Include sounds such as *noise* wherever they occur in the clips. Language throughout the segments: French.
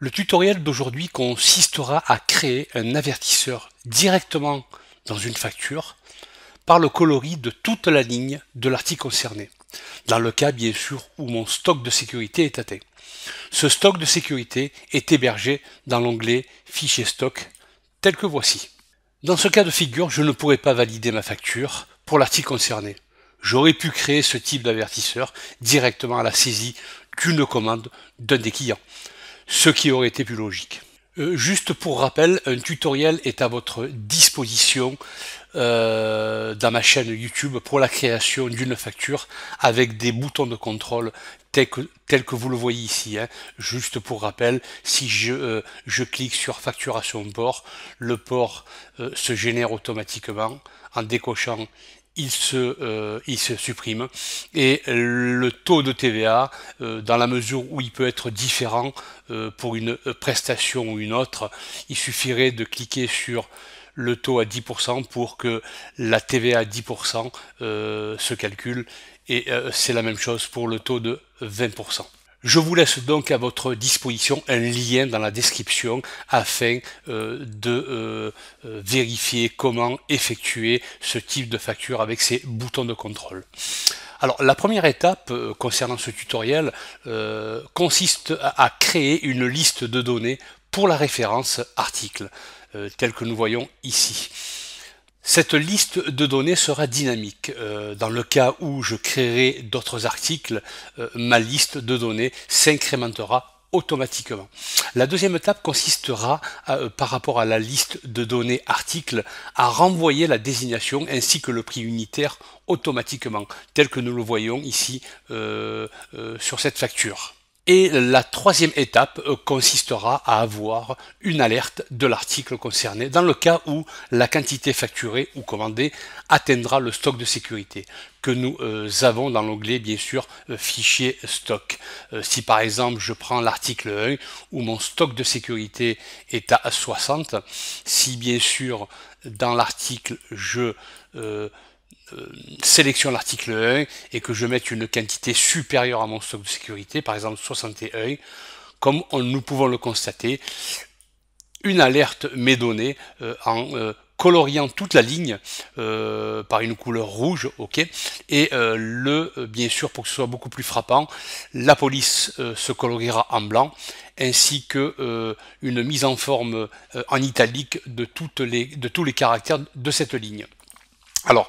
Le tutoriel d'aujourd'hui consistera à créer un avertisseur directement dans une facture par le coloris de toute la ligne de l'article concerné, dans le cas bien sûr où mon stock de sécurité est atteint, Ce stock de sécurité est hébergé dans l'onglet Fichier stock tel que voici. Dans ce cas de figure, je ne pourrais pas valider ma facture pour l'article concerné. J'aurais pu créer ce type d'avertisseur directement à la saisie d'une commande d'un des clients ce qui aurait été plus logique. Euh, juste pour rappel, un tutoriel est à votre disposition euh, dans ma chaîne YouTube pour la création d'une facture avec des boutons de contrôle tels que, vous le voyez ici. Hein. Juste pour rappel, si je, euh, je clique sur facturation port, le port se génère automatiquement en décochant il se, euh, il se supprime. Et le taux de TVA, euh, dans la mesure où il peut être différent euh, pour une prestation ou une autre, il suffirait de cliquer sur le taux à 10% pour que la TVA à 10% se calcule. Et c'est la même chose pour le taux de 20%. Je vous laisse donc à votre disposition un lien dans la description afin euh, de euh, euh, vérifier comment effectuer ce type de facture avec ces boutons de contrôle. Alors la première étape concernant ce tutoriel consiste à, à créer une liste de données pour la référence article, telle que nous voyons ici. Cette liste de données sera dynamique. Euh, dans le cas où je créerai d'autres articles, euh, ma liste de données s'incrémentera automatiquement. La deuxième étape consistera, euh, par rapport à la liste de données articles, à renvoyer la désignation ainsi que le prix unitaire automatiquement, tel que nous le voyons ici sur cette facture. Et la troisième étape euh, consistera à avoir une alerte de l'article concerné dans le cas où la quantité facturée ou commandée atteindra le stock de sécurité que nous euh, avons dans l'onglet bien sûr euh, fichier stock. si par exemple je prends l'article 1 où mon stock de sécurité est à 60, si bien sûr dans l'article je euh, sélection sélectionne l'article 1 et que je mette une quantité supérieure à mon stock de sécurité, par exemple 61, comme nous pouvons le constater, une alerte m'est donnée euh, en euh, coloriant toute la ligne par une couleur rouge, ok, et le, bien sûr, pour que ce soit beaucoup plus frappant, la police se coloriera en blanc, ainsi que une mise en forme en italique de, toutes les, de tous les caractères de cette ligne. Alors,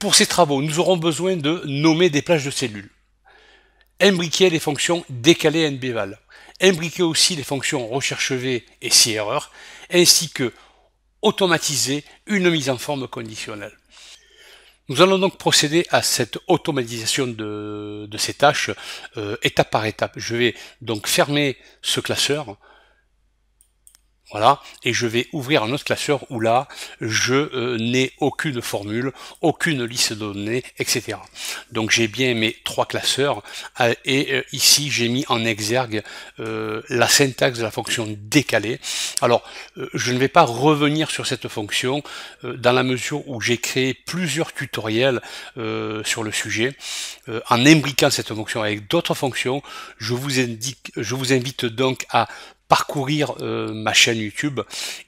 pour ces travaux, nous aurons besoin de nommer des plages de cellules, imbriquer les fonctions décalées NBVAL, imbriquer aussi les fonctions recherche et si erreur, ainsi que automatiser une mise en forme conditionnelle. Nous allons donc procéder à cette automatisation de, ces tâches euh, étape par étape. Je vais donc fermer ce classeur, voilà, et je vais ouvrir un autre classeur où là, je euh, n'ai aucune formule, aucune liste de données, etc. Donc j'ai bien mes trois classeurs, ah, et euh, ici j'ai mis en exergue euh, la syntaxe de la fonction décalée. Alors, je ne vais pas revenir sur cette fonction, dans la mesure où j'ai créé plusieurs tutoriels sur le sujet. en imbriquant cette fonction avec d'autres fonctions, je vous, indique, je vous invite donc à parcourir euh, ma chaîne YouTube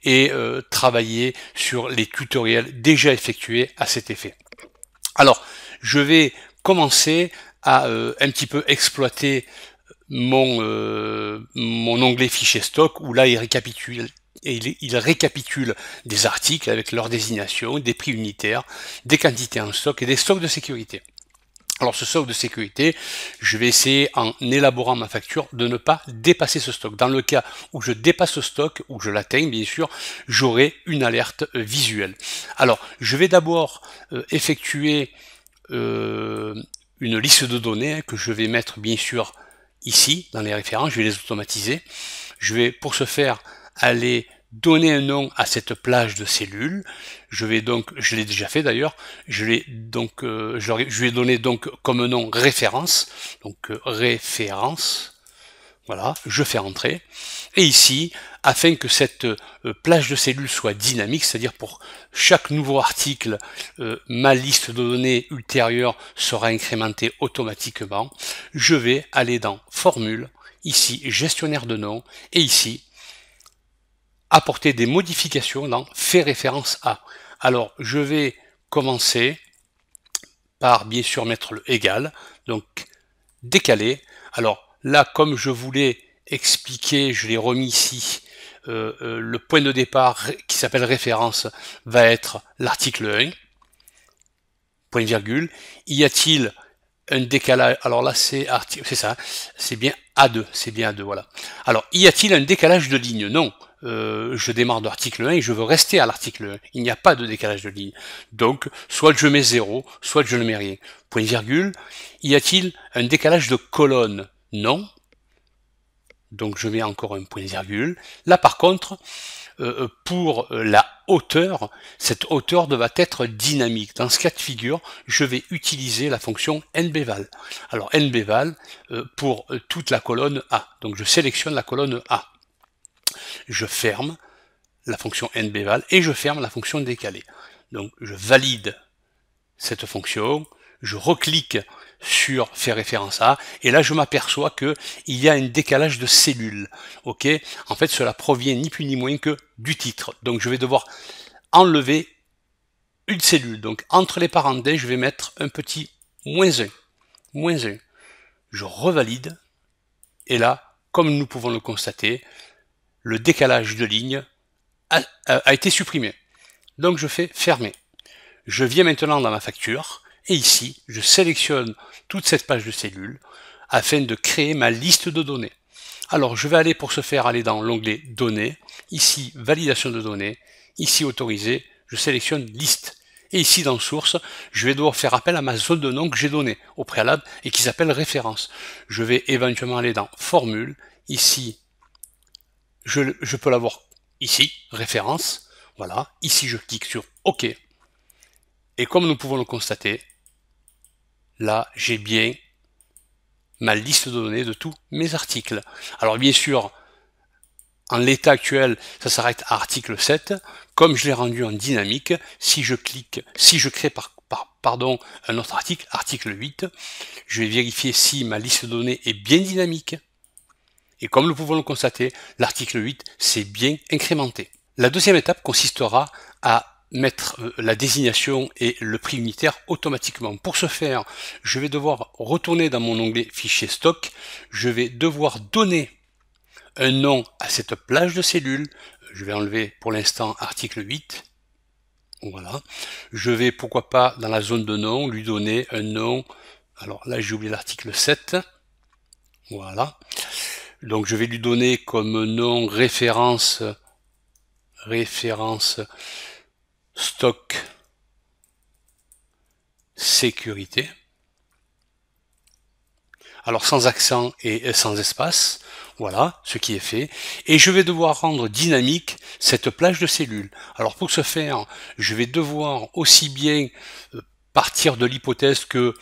et euh, travailler sur les tutoriels déjà effectués à cet effet. Alors, je vais commencer à euh, un petit peu exploiter mon, mon onglet fichier stock où là il récapitule et il, récapitule des articles avec leur désignation, des prix unitaires, des quantités en stock et des stocks de sécurité. Alors ce stock de sécurité, je vais essayer en élaborant ma facture de ne pas dépasser ce stock. Dans le cas où je dépasse ce stock, où je l'atteins bien sûr, j'aurai une alerte visuelle. Alors je vais d'abord euh, effectuer euh, une liste de données que je vais mettre bien sûr ici dans les références, je vais les automatiser. Je vais pour ce faire aller donner un nom à cette plage de cellules. Je vais donc, je l'ai déjà fait d'ailleurs, je l'ai donc, euh, je, lui ai donné donc comme nom référence, donc euh, référence. Voilà, je fais entrer. Et ici, afin que cette euh, plage de cellules soit dynamique, c'est-à-dire pour chaque nouveau article, ma liste de données ultérieure sera incrémentée automatiquement, je vais aller dans Formule, ici Gestionnaire de nom, et ici apporter des modifications dans fait référence à. Alors je vais commencer par bien sûr mettre le égal, donc décaler. Alors là, comme je voulais expliquer, je l'ai remis ici, euh, euh, le point de départ qui s'appelle référence va être l'article 1, point virgule. Y a-t-il un décalage. Alors là, c'est ça, c'est bien A2, c'est bien voilà. Alors, y a-t-il un décalage de ligne Non. Euh, je démarre d'article 1 et je veux rester à l'article 1. Il n'y a pas de décalage de ligne. Donc, soit je mets 0, soit je ne mets rien. Point virgule. Y a-t-il un décalage de colonne Non. Donc, je mets encore un point virgule. Là, par contre, euh, euh, pour euh, la hauteur, cette hauteur doit être dynamique. Dans ce cas de figure, je vais utiliser la fonction nbval. Alors nbval pour toute la colonne A. Donc je sélectionne la colonne A. Je ferme la fonction nbval et je ferme la fonction décalée. Donc je valide cette fonction, je reclique sur fait référence à, et là je m'aperçois que il y a un décalage de cellules. Ok, en fait cela provient ni plus ni moins que du titre. Donc je vais devoir enlever une cellule. Donc entre les parenthèses, je vais mettre un petit moins 1. Moins 1. Je revalide. Et là, comme nous pouvons le constater, le décalage de ligne a, a été supprimé. Donc je fais fermer. Je viens maintenant dans ma facture et ici, je sélectionne toute cette page de cellules afin de créer ma liste de données. Alors, je vais aller pour ce faire aller dans l'onglet Données, ici Validation de données, ici Autoriser, je sélectionne Liste. Et ici, dans Source, je vais devoir faire appel à ma zone de nom que j'ai donnée au préalable et qui s'appelle Référence. Je vais éventuellement aller dans Formule, ici, je, je peux l'avoir ici, Référence, voilà, ici je clique sur OK. Et comme nous pouvons le constater, là, j'ai bien ma liste de données de tous mes articles. Alors bien sûr, en l'état actuel, ça s'arrête à article 7. Comme je l'ai rendu en dynamique, si je clique, si je crée pardon, un autre article, article 8, je vais vérifier si ma liste de données est bien dynamique. Et comme nous pouvons le constater, l'article 8 s'est bien incrémenté. La deuxième étape consistera à mettre euh, la désignation et le prix unitaire automatiquement. Pour ce faire, je vais devoir retourner dans mon onglet fichier stock, je vais devoir donner un nom à cette plage de cellules, je vais enlever pour l'instant article 8, voilà, je vais pourquoi pas dans la zone de nom lui donner un nom, alors là j'ai oublié l'article 7, voilà, donc je vais lui donner comme nom référence, référence, stock sécurité. Alors sans accent et sans espace, voilà ce qui est fait. Et je vais devoir rendre dynamique cette plage de cellules. Alors pour ce faire, je vais devoir aussi bien euh, partir de l'hypothèse que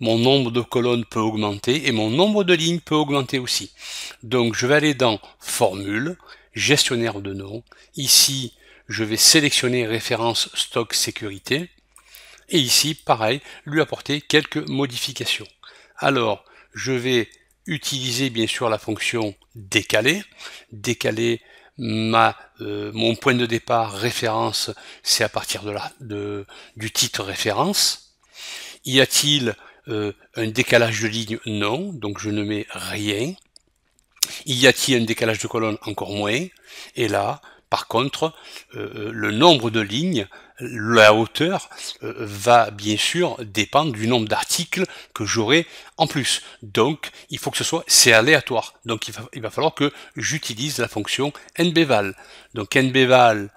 mon nombre de colonnes peut augmenter et mon nombre de lignes peut augmenter aussi. Donc je vais aller dans Formule, gestionnaire de noms. Ici, je vais sélectionner référence stock sécurité et ici, pareil, lui apporter quelques modifications. Alors, je vais utiliser bien sûr la fonction décaler, décaler ma, euh, mon point de départ référence, c'est à partir de la de, du titre référence. Y a-t-il euh, un décalage de ligne Non, donc je ne mets rien. Y a-t-il un décalage de colonne Encore moins. Et là, par contre, euh, euh, le nombre de lignes, la hauteur, euh, va bien sûr dépendre du nombre d'articles que j'aurai en plus. Donc, il faut que ce soit, c'est aléatoire. Donc, il va, il va falloir que j'utilise la fonction nbval. Donc, nbval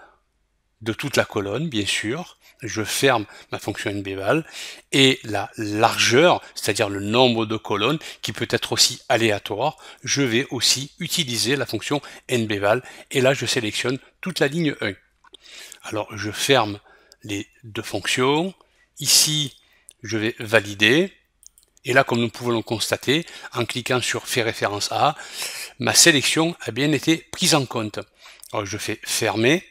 de toute la colonne, bien sûr, je ferme ma fonction nbval et la largeur, c'est-à-dire le nombre de colonnes qui peut être aussi aléatoire, je vais aussi utiliser la fonction nbval et là je sélectionne toute la ligne 1. Alors je ferme les deux fonctions, ici je vais valider et là comme nous pouvons le constater en cliquant sur Faire référence à, ma sélection a bien été prise en compte. je fais fermer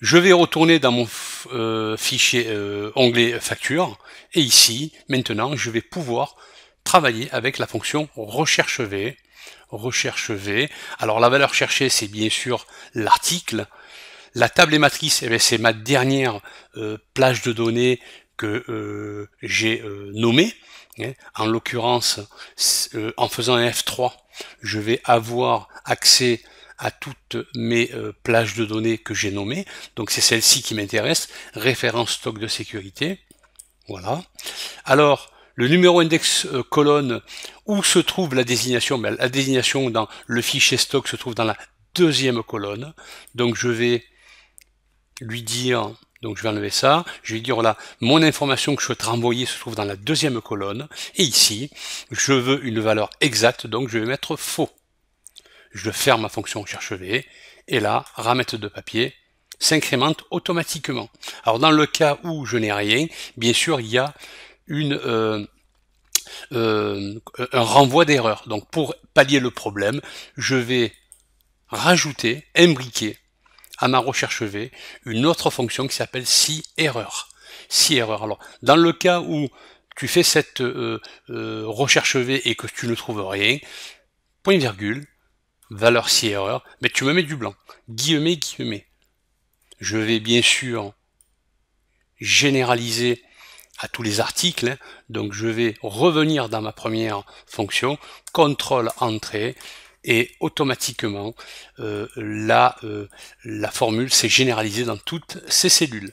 je vais retourner dans mon euh, fichier euh, onglet facture et ici, maintenant, je vais pouvoir travailler avec la fonction recherche V. Recherche V. Alors la valeur cherchée, c'est bien sûr l'article. La table et matrice, eh c'est ma dernière euh, plage de données que j'ai nommée. Eh, en l'occurrence, en faisant un F3, je vais avoir accès à à toutes mes euh, plages de données que j'ai nommées. Donc c'est celle-ci qui m'intéresse, référence stock de sécurité. Voilà. Alors, le numéro index euh, colonne, où se trouve la désignation ben, La désignation dans le fichier stock se trouve dans la deuxième colonne. Donc je vais lui dire, donc je vais enlever ça, je vais dire là, mon information que je souhaite renvoyer se trouve dans la deuxième colonne, et ici, je veux une valeur exacte, donc je vais mettre faux. Je ferme ma fonction recherche V, et là, ramette de papier s'incrémente automatiquement. Alors dans le cas où je n'ai rien, bien sûr, il y a une, euh, euh, un renvoi d'erreur. Donc pour pallier le problème, je vais rajouter, imbriquer à ma recherche V une autre fonction qui s'appelle si erreur. Si erreur. Alors dans le cas où tu fais cette euh, euh recherche V et que tu ne trouves rien, point virgule, valeur si erreur, mais tu me mets du blanc. Guillemets, guillemets. Je vais bien sûr généraliser à tous les articles. Hein. Donc je vais revenir dans ma première fonction, contrôle entrée, et automatiquement euh, la, euh, la, formule s'est généralisée dans toutes ces cellules.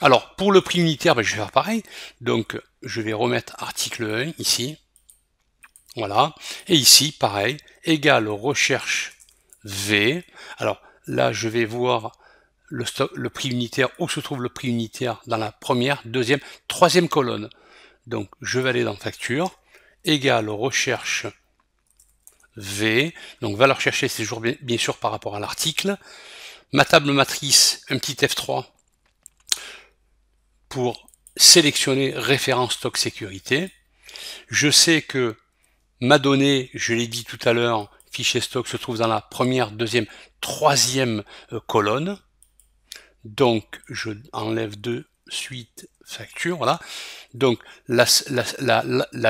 Alors pour le prix unitaire, ben, je vais faire pareil. Donc je vais remettre article 1 ici, voilà. Et ici, pareil, égale recherche V. Alors là, je vais voir le, prix unitaire, où se trouve le prix unitaire dans la première, deuxième, troisième colonne. Donc je vais aller dans facture, égale recherche V. Donc va cherchée, c'est toujours bien sûr par rapport à l'article. Ma table matrice, un petit F3 pour sélectionner référence stock sécurité. Je sais que Ma donnée, je l'ai dit tout à l'heure, fichier stock se trouve dans la première, deuxième, troisième euh, colonne. Donc, je enlève deux, suite facture, voilà. Donc, la,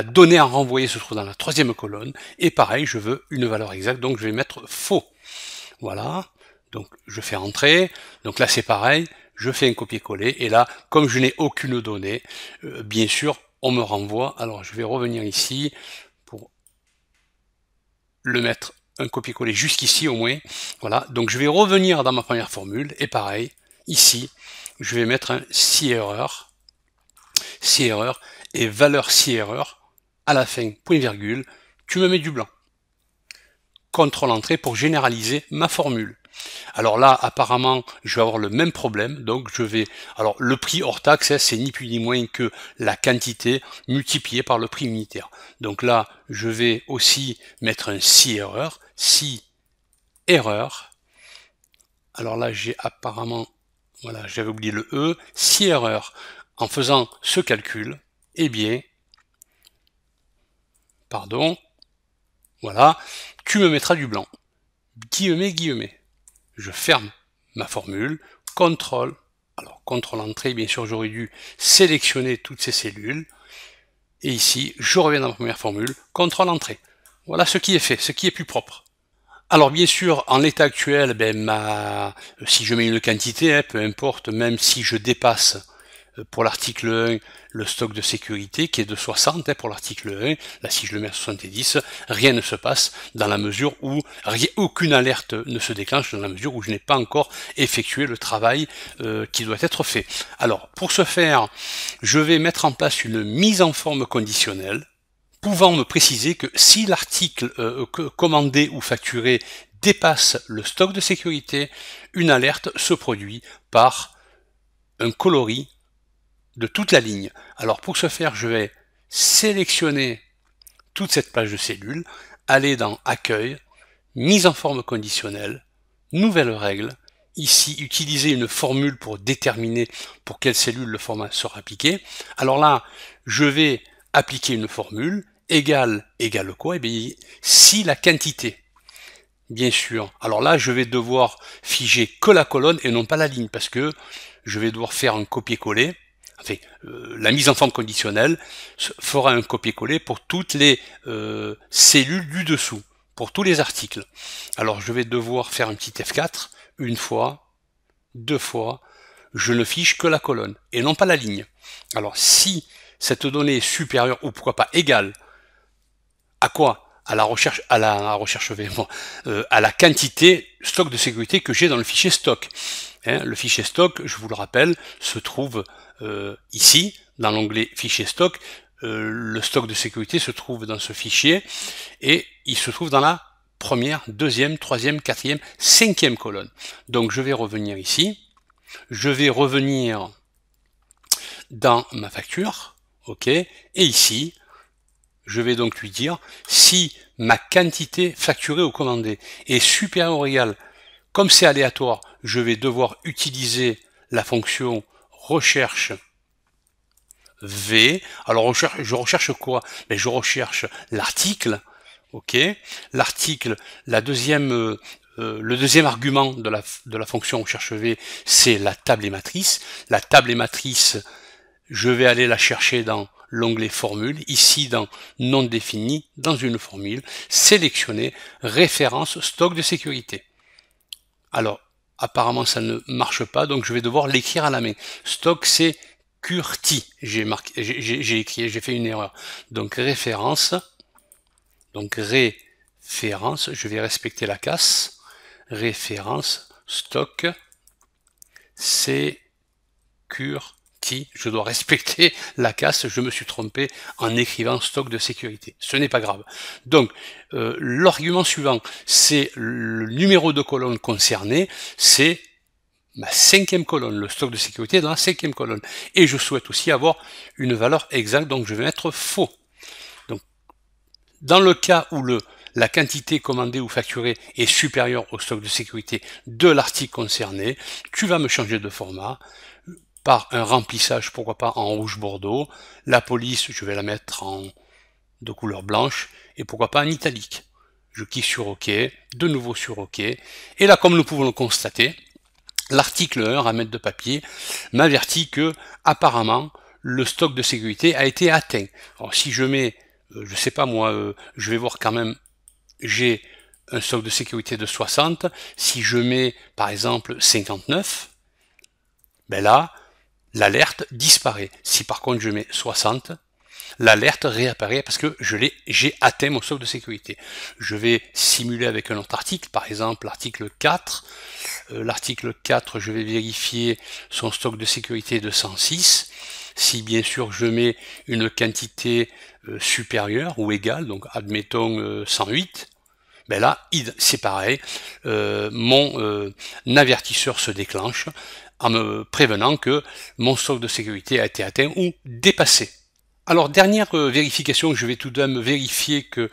donnée à renvoyer se trouve dans la troisième colonne. Et pareil, je veux une valeur exacte, donc je vais mettre faux. Voilà. Donc, je fais entrer. Donc là, c'est pareil. Je fais un copier-coller. Et là, comme je n'ai aucune donnée, euh, bien sûr, on me renvoie. Alors, je vais revenir ici le mettre un copier-coller jusqu'ici au moins. Voilà, donc je vais revenir dans ma première formule, et pareil, ici, je vais mettre un si erreur, si erreur, et valeur si erreur, à la fin, point virgule, tu me mets du blanc. Contrôle entrée pour généraliser ma formule. Alors là, apparemment, je vais avoir le même problème. Donc je vais... Alors le prix hors taxe, hein, c'est ni plus ni moins que la quantité multipliée par le prix unitaire. Donc là, je vais aussi mettre un si erreur. Si erreur. Alors là, j'ai apparemment... Voilà, j'avais oublié le E. Si erreur. En faisant ce calcul, eh bien... Pardon. Voilà. Tu me mettras du blanc. Guillemets, guillemets je ferme ma formule, contrôle, alors contrôle entrée, bien sûr j'aurais dû sélectionner toutes ces cellules, et ici je reviens dans ma première formule, contrôle entrée. Voilà ce qui est fait, ce qui est plus propre. Alors bien sûr, en l'état actuel, ben, si je mets une quantité, hein, peu importe, même si je dépasse euh, pour l'article 1, le stock de sécurité qui est de 60 hein, pour l'article 1. Là, si je le mets à 70, rien ne se passe dans la mesure où aucune alerte ne se déclenche dans la mesure où je n'ai pas encore effectué le travail euh, qui doit être fait. Alors, pour ce faire, je vais mettre en place une mise en forme conditionnelle pouvant me préciser que si l'article euh, commandé ou facturé dépasse le stock de sécurité, une alerte se produit par un coloris de toute la ligne. Alors pour ce faire, je vais sélectionner toute cette page de cellules, aller dans Accueil, Mise en forme conditionnelle, Nouvelle règle, ici utiliser une formule pour déterminer pour quelle cellule le format sera appliqué. Alors là, je vais appliquer une formule égale égale quoi Et eh bien, si la quantité, bien sûr. Alors là, je vais devoir figer que la colonne et non pas la ligne parce que je vais devoir faire un copier-coller enfin, euh, la mise en forme conditionnelle fera un copier-coller pour toutes les euh, cellules du dessous, pour tous les articles. Alors je vais devoir faire un petit F4, une fois, deux fois, je ne fiche que la colonne et non pas la ligne. Alors si cette donnée est supérieure ou pourquoi pas égale à quoi à la recherche à la, recherche euh, à la quantité stock de sécurité que j'ai dans le fichier stock. Hein, le fichier stock, je vous le rappelle, se trouve euh, ici, dans l'onglet Fichier stock. Euh, le stock de sécurité se trouve dans ce fichier et il se trouve dans la première, deuxième, troisième, quatrième, cinquième colonne. Donc je vais revenir ici. Je vais revenir dans ma facture. OK. Et ici, je vais donc lui dire si ma quantité facturée ou commandée est supérieure ou égale, comme c'est aléatoire, je vais devoir utiliser la fonction recherche V. Alors je recherche quoi Mais ben, je recherche l'article. Ok. L'article, la deuxième, euh, euh, le deuxième argument de la, de la fonction recherche V, c'est la table et matrice. La table et matrice, je vais aller la chercher dans l'onglet formule, ici dans non défini, dans une formule, sélectionner référence stock de sécurité. Alors, Apparemment, ça ne marche pas, donc je vais devoir l'écrire à la main. Stock, c'est Curti. J'ai écrit, j'ai fait une erreur. Donc référence. Donc référence. Je vais respecter la casse. Référence. Stock. C'est Curti qui je dois *laughs* respecter la casse, je me suis trompé en écrivant stock de sécurité. Ce n'est pas grave. Donc, euh, l'argument suivant, c'est le numéro de colonne concerné, c'est ma cinquième colonne, le stock de sécurité est dans la cinquième colonne. Et je souhaite aussi avoir une valeur exacte, donc je vais mettre faux. Donc, dans le cas où le, la quantité commandée ou facturée est supérieure au stock de sécurité de l'article concerné, tu vas me changer de format, par un remplissage, pourquoi pas, en rouge bordeaux. La police, je vais la mettre en de couleur blanche, et pourquoi pas en italique. Je clique sur OK, de nouveau sur OK, et là, comme nous pouvons le constater, l'article 1 à mettre de papier m'avertit que, apparemment, le stock de sécurité a été atteint. Alors, si je mets, euh, je sais pas moi, euh, je vais voir quand même, j'ai un stock de sécurité de 60. Si je mets, par exemple, 59, ben là, l'alerte disparaît. Si par contre je mets 60, l'alerte réapparaît parce que je j'ai atteint mon stock de sécurité. Je vais simuler avec un autre article, par exemple l'article 4. Euh, l'article 4, je vais vérifier son stock de sécurité de 106. Si bien sûr je mets une quantité euh, supérieure ou égale, donc admettons 108, euh, ben là, c'est pareil, euh, mon euh, avertisseur se déclenche en me prévenant que mon stock de sécurité a été atteint ou dépassé. Alors dernière euh, vérification, je vais tout de même vérifier que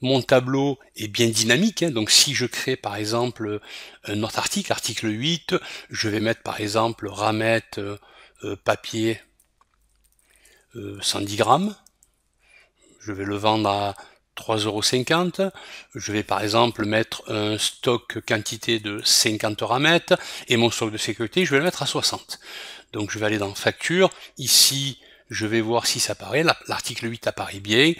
mon tableau est bien dynamique. Hein. donc si je crée par exemple un autre article, article 8, je vais mettre par exemple ramette papier 110 grammes. Je vais le vendre à euros. Je vais par exemple mettre un stock quantité de 50 ramettes et mon stock de sécurité, je vais le mettre à 60. Donc je vais aller dans facture. Ici, je vais voir si ça paraît, L'article 8 apparaît bien.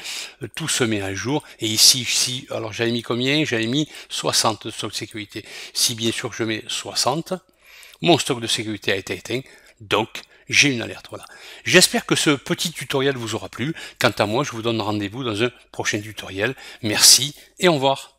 Euh, tout se met à jour. Et ici, si, alors j'avais mis combien J'avais mis 60 de stock de sécurité. Si bien sûr je mets 60, mon stock de sécurité a été éteint. Donc, j'ai une alerte. Voilà. J'espère que ce petit tutoriel vous aura plu. Quant à moi, je vous donne rendez-vous dans un prochain tutoriel. Merci et au revoir.